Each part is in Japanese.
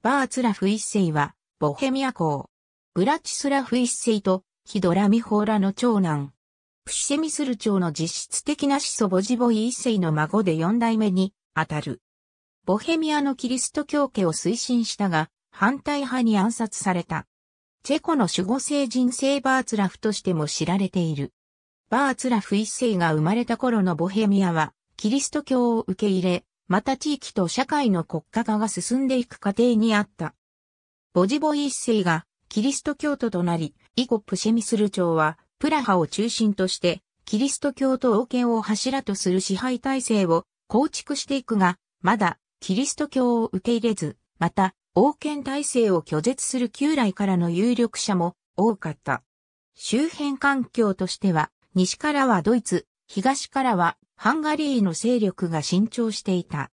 バーツラフ一世は、ボヘミア公。ブラチスラフ一世と、ヒドラミホーラの長男。プシェミスル朝の実質的な子祖ボジボイ一世の孫で四代目に、当たる。ボヘミアのキリスト教家を推進したが、反対派に暗殺された。チェコの守護聖人聖バーツラフとしても知られている。バーツラフ一世が生まれた頃のボヘミアは、キリスト教を受け入れ、また地域と社会の国家化が進んでいく過程にあった。ボジボイ一世がキリスト教徒となり、以後プシェミスル朝はプラハを中心として、キリスト教と王権を柱とする支配体制を構築していくが、まだキリスト教を受け入れず、また王権体制を拒絶する旧来からの有力者も多かった。周辺環境としては、西からはドイツ、東からはハンガリーの勢力が伸長していた。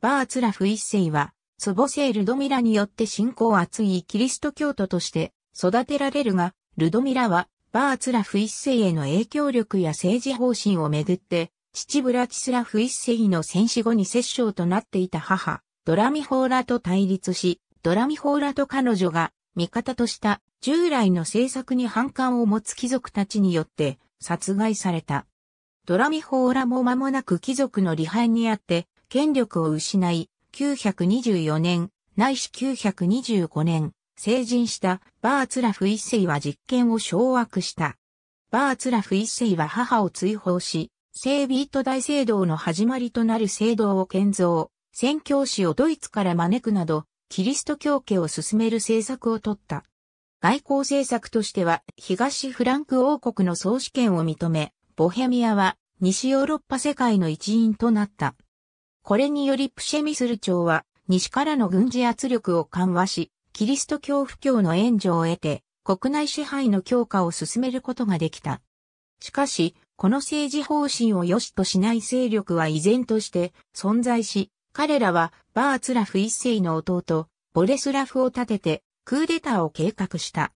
バーツラフ一世は、ツボセールドミラによって信仰厚いキリスト教徒として育てられるが、ルドミラは、バーツラフ一世への影響力や政治方針をめぐって、父ブラチスラフ一世の戦死後に摂政となっていた母、ドラミホーラと対立し、ドラミホーラと彼女が味方とした従来の政策に反感を持つ貴族たちによって殺害された。ドラミホーラも間もなく貴族の離反にあって、権力を失い、924年、ないし925年、成人したバーツラフ一世は実権を掌握した。バーツラフ一世は母を追放し、聖ビート大聖堂の始まりとなる聖堂を建造、宣教師をドイツから招くなど、キリスト教家を進める政策を取った。外交政策としては、東フランク王国の総主権を認め、ボヘミアは西ヨーロッパ世界の一員となった。これによりプシェミスル朝は西からの軍事圧力を緩和し、キリスト教布教の援助を得て、国内支配の強化を進めることができた。しかし、この政治方針を良しとしない勢力は依然として存在し、彼らはバーツラフ一世の弟、ボレスラフを立ててクーデターを計画した。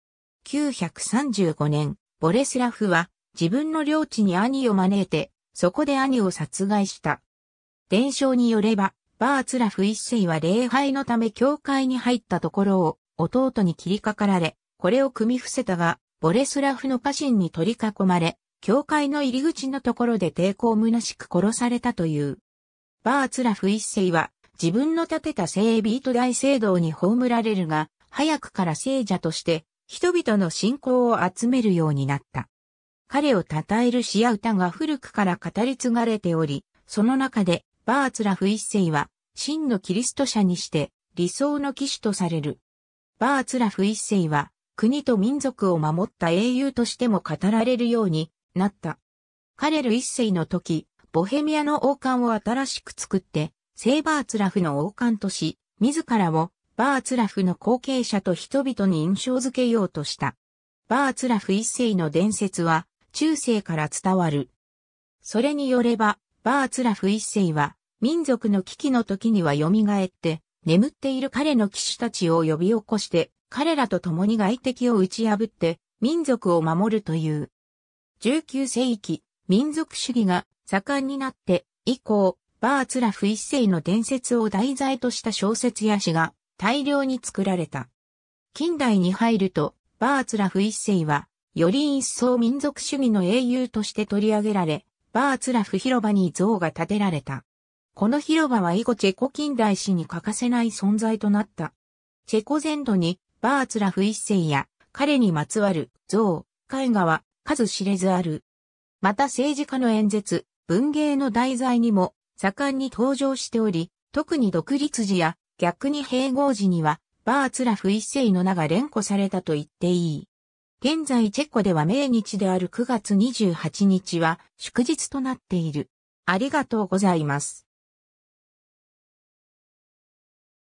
935年、ボレスラフは自分の領地に兄を招いて、そこで兄を殺害した。伝承によれば、バーツラフ一世は礼拝のため教会に入ったところを弟に切りかかられ、これを組み伏せたが、ボレスラフの家臣に取り囲まれ、教会の入り口のところで抵抗虚しく殺されたという。バーツラフ一世は自分の建てた聖ビート大聖堂に葬られるが、早くから聖者として人々の信仰を集めるようになった。彼を称える詩や歌が古くから語り継がれており、その中でバーツラフ一世は真のキリスト者にして理想の騎士とされる。バーツラフ一世は国と民族を守った英雄としても語られるようになった。カレル一世の時、ボヘミアの王冠を新しく作って、聖バーツラフの王冠とし、自らをバーツラフの後継者と人々に印象づけようとした。バーツラフ一世の伝説は、中世から伝わる。それによれば、バーツラフ一世は、民族の危機の時には蘇って、眠っている彼の騎士たちを呼び起こして、彼らと共に外敵を打ち破って、民族を守るという。19世紀、民族主義が盛んになって、以降、バーツラフ一世の伝説を題材とした小説や詩が大量に作られた。近代に入ると、バーツラフ一世はより一層民族主義の英雄として取り上げられ、バーツラフ広場に像が建てられた。この広場は以後チェコ近代史に欠かせない存在となった。チェコ全土にバーツラフ一世や彼にまつわる像、絵画は数知れずある。また政治家の演説、文芸の題材にも盛んに登場しており、特に独立時や逆に併合時にはバーツラフ一世の名が連呼されたと言っていい。現在チェコでは命日である9月28日は祝日となっている。ありがとうございます。